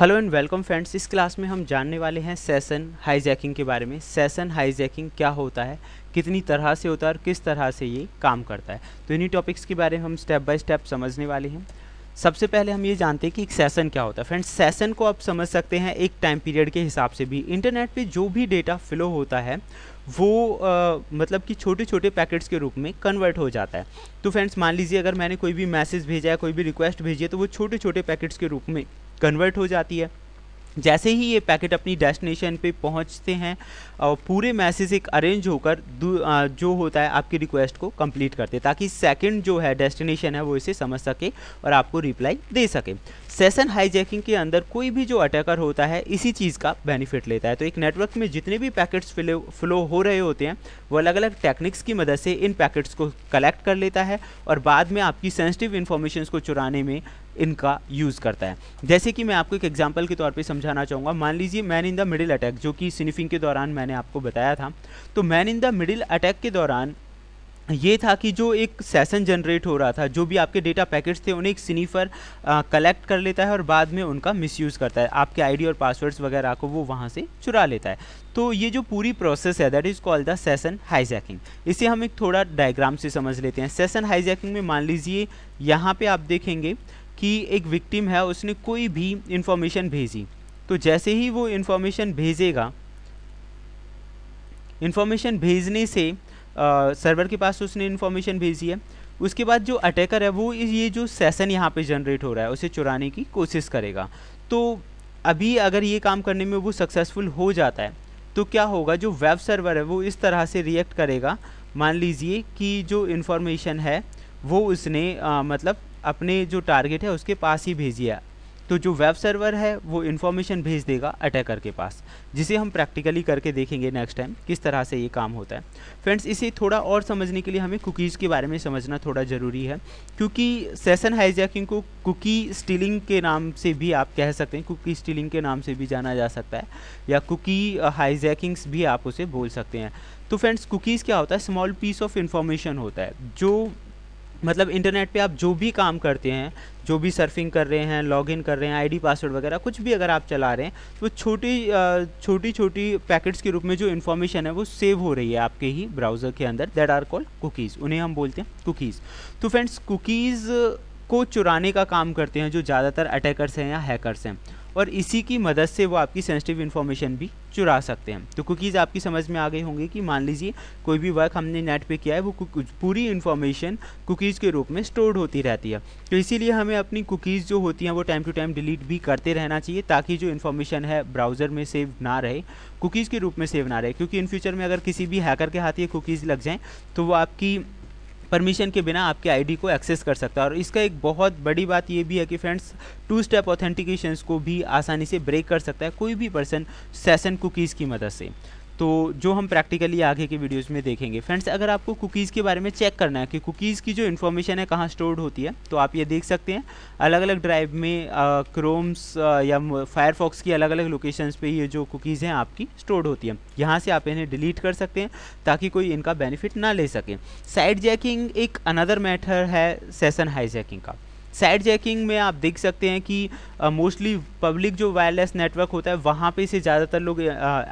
hello and welcome friends इस class में हम जानने वाले हैं सेशन हाईजैकिंग के बारे में सेशन हाईजैकिंग क्या होता है कितनी तरह से होता है और किस तरह से ये काम करता है तो इन्हीं टॉपिक्स के बारे में हम स्टेप बाय स्टेप समझने वाले हैं सबसे पहले हम ये जानते हैं कि एक सेशन क्या होता है फ्रेंड्स सेशन को आप समझ सकते हैं एक टाइम पीरियड के हिसाब से भी इंटरनेट पर जो भी डेटा फ्लो होता है वो आ, मतलब कि छोटे छोटे पैकेट्स के रूप में कन्वर्ट हो जाता है तो फ्रेंड्स मान लीजिए अगर मैंने कोई भी मैसेज भेजा है कोई भी रिक्वेस्ट भेजी है तो वो छोटे छोटे पैकेट्स के रूप में कन्वर्ट हो जाती है जैसे ही ये पैकेट अपनी डेस्टिनेशन पे पहुंचते हैं और पूरे मैसेज एक अरेंज होकर जो होता है आपकी रिक्वेस्ट को कंप्लीट करते हैं ताकि सेकंड जो है डेस्टिनेशन है वो इसे समझ सके और आपको रिप्लाई दे सके सेशन हाईजैकिंग के अंदर कोई भी जो अटैकर होता है इसी चीज़ का बेनिफिट लेता है तो एक नेटवर्क में जितने भी पैकेट्स फ्लो हो रहे होते हैं वो अलग अलग टेक्निक्स की मदद से इन पैकेट्स को कलेक्ट कर लेता है और बाद में आपकी सेंसिटिव इन्फॉर्मेशन को चुराने में इनका यूज़ करता है जैसे कि मैं आपको एक एग्जाम्पल के तौर पर समझाना चाहूँगा मान लीजिए man in the middle attack जो कि स्निफिंग के दौरान मैंने आपको बताया था तो man in the middle attack के दौरान ये था कि जो एक सेशन जनरेट हो रहा था जो भी आपके डेटा पैकेट्स थे उन्हें एक सिनीफर कलेक्ट कर लेता है और बाद में उनका मिसयूज़ करता है आपके आईडी और पासवर्ड्स वगैरह को वो वहाँ से चुरा लेता है तो ये जो पूरी प्रोसेस है that is called the session hijacking इसे हम एक थोड़ा डायग्राम से समझ लेते हैं सेशन हाईजैकिंग में मान लीजिए यहाँ पर आप देखेंगे कि एक विक्टिम है उसने कोई भी इन्फॉर्मेशन भेजी तो जैसे ही वो इन्फॉर्मेशन भेजेगा इन्फॉर्मेशन भेजने से सर्वर के पास उसने इन्फॉर्मेशन भेजी है उसके बाद जो अटैकर है वो ये जो सेशन यहाँ पे जनरेट हो रहा है उसे चुराने की कोशिश करेगा तो अभी अगर ये काम करने में वो सक्सेसफुल हो जाता है तो क्या होगा जो वेब सर्वर है वो इस तरह से रिएक्ट करेगा मान लीजिए कि जो इन्फॉर्मेशन है वो उसने आ, मतलब अपने जो टारगेट है उसके पास ही भेजिए तो जो वेब सर्वर है वो इन्फॉर्मेशन भेज देगा अटैकर के पास जिसे हम प्रैक्टिकली करके देखेंगे नेक्स्ट टाइम किस तरह से ये काम होता है फ्रेंड्स इसे थोड़ा और समझने के लिए हमें कुकीज़ के बारे में समझना थोड़ा ज़रूरी है क्योंकि सेशन हाईजैकिंग को कुकी स्टीलिंग के नाम से भी आप कह सकते हैं कुकी स्टीलिंग के नाम से भी जाना जा सकता है या कुकी हाईजैकिंग्स भी आप उसे बोल सकते हैं तो फ्रेंड्स कुकीज़ क्या होता है स्मॉल पीस ऑफ इन्फॉर्मेशन होता है जो मतलब इंटरनेट पे आप जो भी काम करते हैं जो भी सर्फिंग कर रहे हैं लॉगिन कर रहे हैं आईडी पासवर्ड वगैरह कुछ भी अगर आप चला रहे हैं तो छोटी छोटी छोटी पैकेट्स के रूप में जो इन्फॉर्मेशन है वो सेव हो रही है आपके ही ब्राउज़र के अंदर दैट आर कॉल्ड कुकीज़ उन्हें हम बोलते हैं कुकीज़ तो फ्रेंड्स कुकीज़ को चुराने का काम करते हैं जो ज़्यादातर अटैकर्स हैं या हैकर्स हैं और इसी की मदद से वो आपकी सेंसिटिव इन्फॉर्मेशन भी चुरा सकते हैं तो कुकीज़ आपकी समझ में आ गई होंगी कि मान लीजिए कोई भी वर्क हमने नेट पे किया है वो पूरी इन्फॉर्मेशन कुकीज़ के रूप में स्टोर्ड होती रहती है तो इसीलिए हमें अपनी कुकीज़ जो होती हैं वो टाइम टू टाइम डिलीट भी करते रहना चाहिए ताकि जो इन्फॉर्मेशन है ब्राउज़र में सेव ना रहे कुकीज़ के रूप में सेव ना रहे क्योंकि इन फ्यूचर में अगर किसी भी हैकर के हाथ ये कुकीज़ लग जाएँ तो वो आपकी परमिशन के बिना आपके आईडी को एक्सेस कर सकता है और इसका एक बहुत बड़ी बात ये भी है कि फ्रेंड्स टू स्टेप ऑथेंटिकेशन को भी आसानी से ब्रेक कर सकता है कोई भी पर्सन सेशन कुकीज़ की मदद से तो जो हम प्रैक्टिकली आगे के वीडियोस में देखेंगे फ्रेंड्स अगर आपको कुकीज़ के बारे में चेक करना है कि कुकीज़ की जो इन्फॉर्मेशन है कहाँ स्टोर्ड होती है तो आप ये देख सकते हैं अलग अलग ड्राइव में क्रोम्स या फायरफॉक्स की अलग अलग लोकेशंस पे ये जो कुकीज़ हैं आपकी स्टोर्ड होती हैं यहाँ से आप इन्हें डिलीट कर सकते हैं ताकि कोई इनका बेनिफिट ना ले सके साइड जैकिंग एक अनदर मैटर है सेसन जैकिंग का साइड जैकिंग में आप देख सकते हैं कि मोस्टली पब्लिक जो वायरलेस नेटवर्क होता है वहाँ पे इसे ज़्यादातर लोग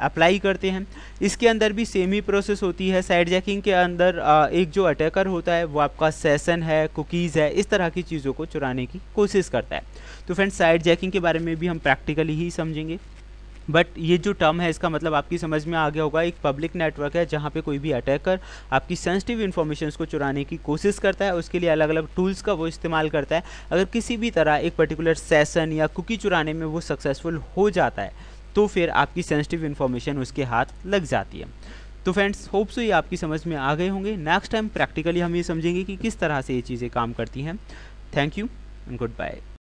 अप्लाई करते हैं इसके अंदर भी सेम ही प्रोसेस होती है साइड जैकिंग के अंदर आ, एक जो अटैकर होता है वो आपका सेसन है कुकीज़ है इस तरह की चीज़ों को चुराने की कोशिश करता है तो फ्रेंड्स साइड जैकिंग के बारे में भी हम प्रैक्टिकली ही समझेंगे बट ये जो टर्म है इसका मतलब आपकी समझ में आ गया होगा एक पब्लिक नेटवर्क है जहाँ पे कोई भी अटैकर आपकी सेंसिटिव इन्फॉर्मेशन को चुराने की कोशिश करता है उसके लिए अलग अलग टूल्स का वो इस्तेमाल करता है अगर किसी भी तरह एक पर्टिकुलर सेसन या कुकी चुराने में वो सक्सेसफुल हो जाता है तो फिर आपकी सेंसिटिव इन्फॉर्मेशन उसके हाथ लग जाती है तो फ्रेंड्स होप सो ये आपकी समझ में आ गए होंगे नेक्स्ट टाइम प्रैक्टिकली हम ये समझेंगे कि किस तरह से ये चीज़ें काम करती हैं thank you and good bye